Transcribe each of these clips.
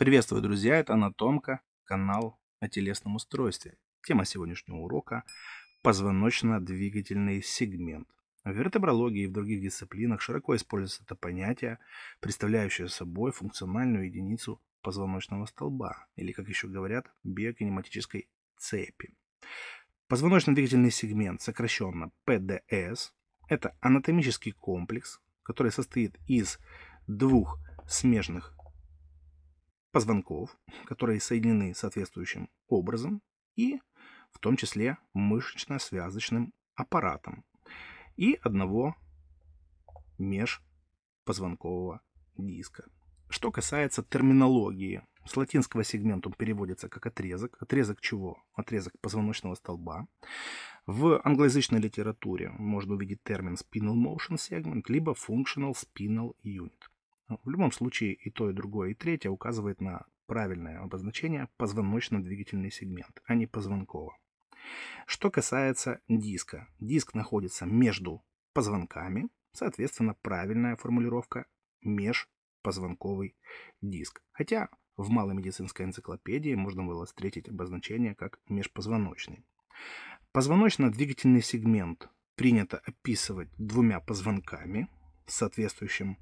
Приветствую, друзья, это Анатомка, канал о телесном устройстве. Тема сегодняшнего урока – позвоночно-двигательный сегмент. В вертебрологии и в других дисциплинах широко используется это понятие, представляющее собой функциональную единицу позвоночного столба, или, как еще говорят, биокинематической цепи. Позвоночно-двигательный сегмент, сокращенно ПДС, это анатомический комплекс, который состоит из двух смежных позвонков, которые соединены соответствующим образом и в том числе мышечно-связочным аппаратом и одного межпозвонкового диска. Что касается терминологии, с латинского сегментум переводится как отрезок. Отрезок чего? Отрезок позвоночного столба. В англоязычной литературе можно увидеть термин spinal motion segment, либо functional spinal unit. В любом случае и то, и другое, и третье указывает на правильное обозначение позвоночно-двигательный сегмент, а не позвонково. Что касается диска. Диск находится между позвонками, соответственно, правильная формулировка межпозвонковый диск. Хотя в малой медицинской энциклопедии можно было встретить обозначение как межпозвоночный. Позвоночно-двигательный сегмент принято описывать двумя позвонками, соответствующим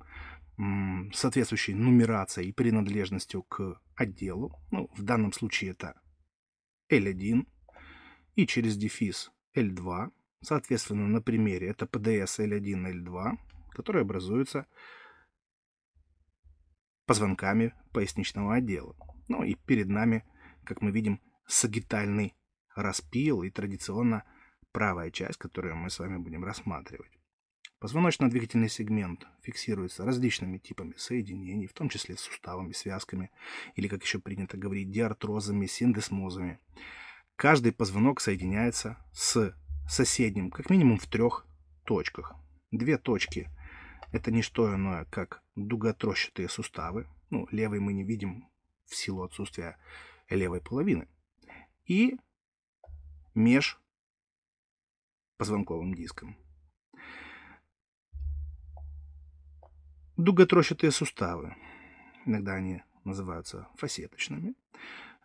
соответствующей нумерацией и принадлежностью к отделу. Ну, в данном случае это L1 и через дефис L2. Соответственно, на примере это PDS L1, L2, которые образуются позвонками поясничного отдела. Ну и перед нами, как мы видим, сагитальный распил и традиционно правая часть, которую мы с вами будем рассматривать. Позвоночно-двигательный сегмент фиксируется различными типами соединений, в том числе суставами, связками или, как еще принято говорить, диартрозами, синдесмозами. Каждый позвонок соединяется с соседним как минимум в трех точках. Две точки – это не что иное, как дуготрощатые суставы. Ну, левый мы не видим в силу отсутствия левой половины. И межпозвонковым диском. Дуготрощатые суставы, иногда они называются фасеточными,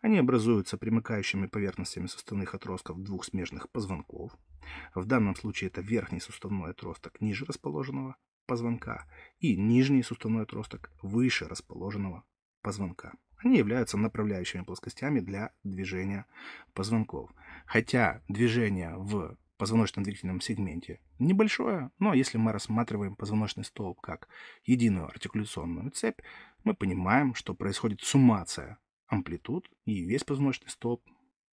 они образуются примыкающими поверхностями суставных отростков двух смежных позвонков. В данном случае это верхний суставной отросток ниже расположенного позвонка и нижний суставной отросток выше расположенного позвонка. Они являются направляющими плоскостями для движения позвонков. Хотя движение в позвоночно-двигательном сегменте небольшое, но если мы рассматриваем позвоночный столб как единую артикуляционную цепь, мы понимаем, что происходит суммация амплитуд, и весь позвоночный столб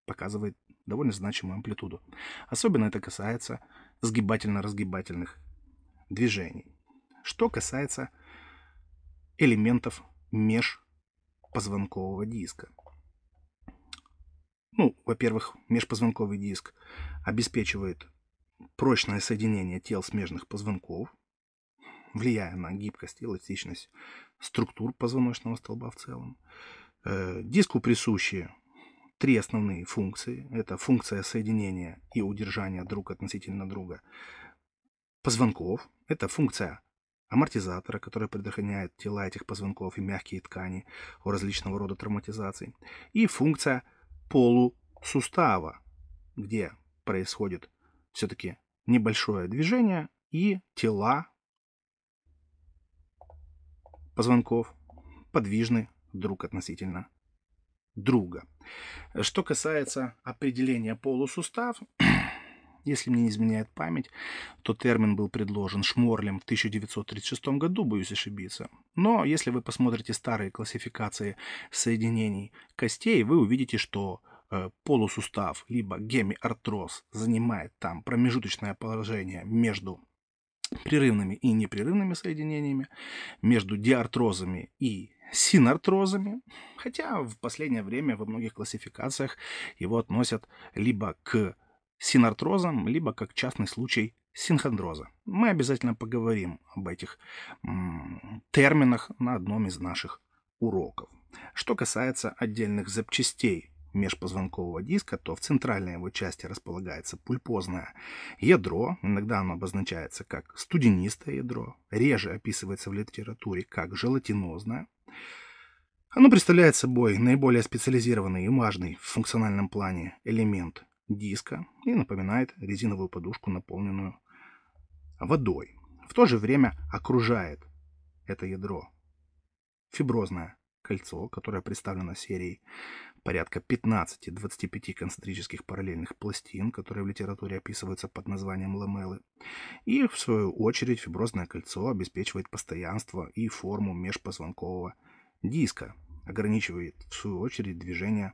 показывает довольно значимую амплитуду. Особенно это касается сгибательно-разгибательных движений. Что касается элементов межпозвонкового диска – ну, во-первых, межпозвонковый диск обеспечивает прочное соединение тел смежных позвонков, влияя на гибкость и эластичность структур позвоночного столба в целом. Э, диску присущи три основные функции. Это функция соединения и удержания друг относительно друга позвонков. Это функция амортизатора, который предохраняет тела этих позвонков и мягкие ткани у различного рода травматизаций. И функция – полусустава, где происходит все-таки небольшое движение и тела позвонков подвижны друг относительно друга. Что касается определения полусустав, если мне не изменяет память, то термин был предложен Шморлем в 1936 году, боюсь ошибиться. Но если вы посмотрите старые классификации соединений костей, вы увидите, что э, полусустав, либо гемиартроз занимает там промежуточное положение между прерывными и непрерывными соединениями, между диартрозами и синартрозами, хотя в последнее время во многих классификациях его относят либо к синартрозом, либо как частный случай синхондроза. Мы обязательно поговорим об этих м, терминах на одном из наших уроков. Что касается отдельных запчастей межпозвонкового диска, то в центральной его части располагается пульпозное ядро, иногда оно обозначается как студенистое ядро, реже описывается в литературе как желатинозное. Оно представляет собой наиболее специализированный и важный в функциональном плане элемент диска и напоминает резиновую подушку, наполненную водой. В то же время окружает это ядро фиброзное кольцо, которое представлено серией порядка 15-25 концентрических параллельных пластин, которые в литературе описываются под названием ламеллы. И, в свою очередь, фиброзное кольцо обеспечивает постоянство и форму межпозвонкового диска, ограничивает, в свою очередь, движение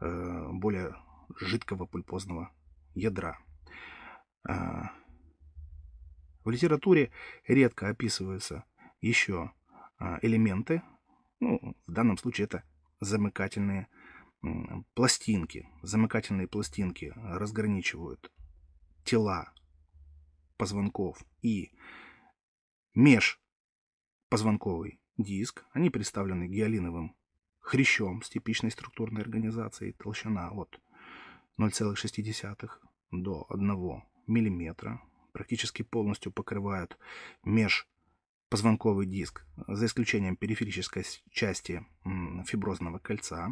э, более жидкого пульпозного ядра. А, в литературе редко описываются еще а, элементы, ну, в данном случае это замыкательные пластинки. Замыкательные пластинки разграничивают тела позвонков и межпозвонковый диск. Они представлены гиалиновым хрящом с типичной структурной организацией, толщина от 0,6 до 1 мм практически полностью покрывают межпозвонковый диск, за исключением периферической части фиброзного кольца.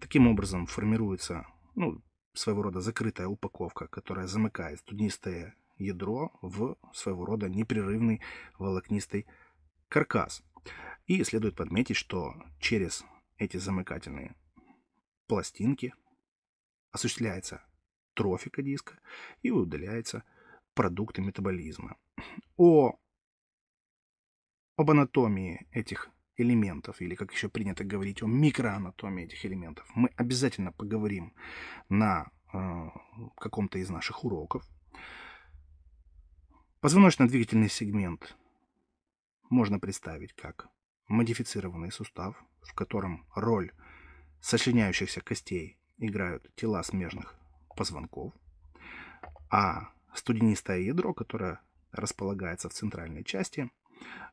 Таким образом формируется ну, своего рода закрытая упаковка, которая замыкает студнистое ядро в своего рода непрерывный волокнистый каркас. И следует подметить, что через эти замыкательные пластинки осуществляется трофика диска и удаляются продукты метаболизма. О, об анатомии этих элементов, или как еще принято говорить, о микроанатомии этих элементов, мы обязательно поговорим на э, каком-то из наших уроков. Позвоночно-двигательный сегмент можно представить как модифицированный сустав, в котором роль сочленяющихся костей играют тела смежных позвонков, а студенистое ядро, которое располагается в центральной части,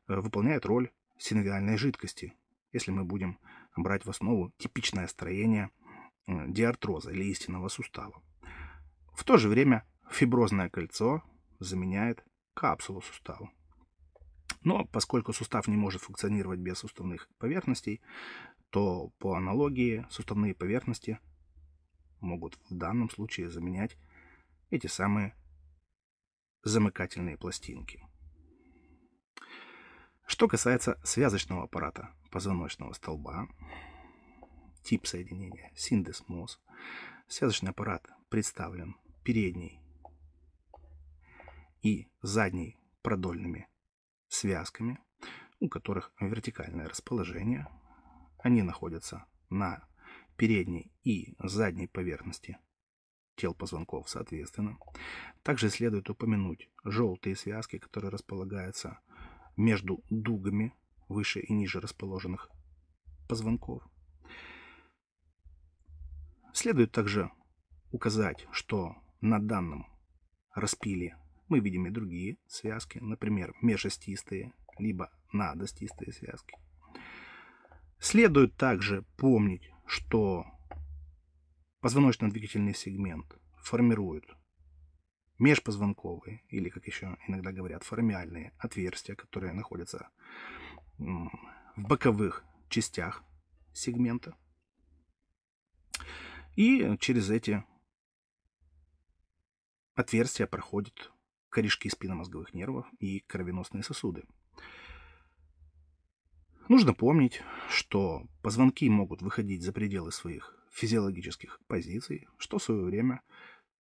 э, выполняет роль синовиальной жидкости, если мы будем брать в основу типичное строение э, диартроза или истинного сустава. В то же время фиброзное кольцо заменяет капсулу сустава. Но поскольку сустав не может функционировать без суставных поверхностей, то по аналогии суставные поверхности могут в данном случае заменять эти самые замыкательные пластинки. Что касается связочного аппарата позвоночного столба, тип соединения синдесмоз, связочный аппарат представлен передней и задней продольными связками, у которых вертикальное расположение. Они находятся на передней и задней поверхности тел позвонков, соответственно. Также следует упомянуть желтые связки, которые располагаются между дугами выше и ниже расположенных позвонков. Следует также указать, что на данном распиле мы видим и другие связки, например, межостистые, либо надостистые связки. Следует также помнить, что позвоночно-двигательный сегмент формирует межпозвонковые, или, как еще иногда говорят, формиальные отверстия, которые находятся в боковых частях сегмента. И через эти отверстия проходят корешки спинномозговых нервов и кровеносные сосуды. Нужно помнить, что позвонки могут выходить за пределы своих физиологических позиций, что в свое время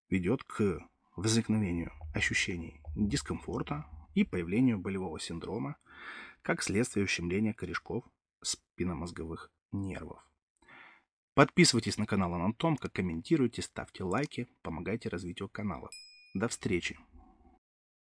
ведет к возникновению ощущений дискомфорта и появлению болевого синдрома, как следствие ущемления корешков спинномозговых нервов. Подписывайтесь на канал Анатомка, комментируйте, ставьте лайки, помогайте развитию канала. До встречи!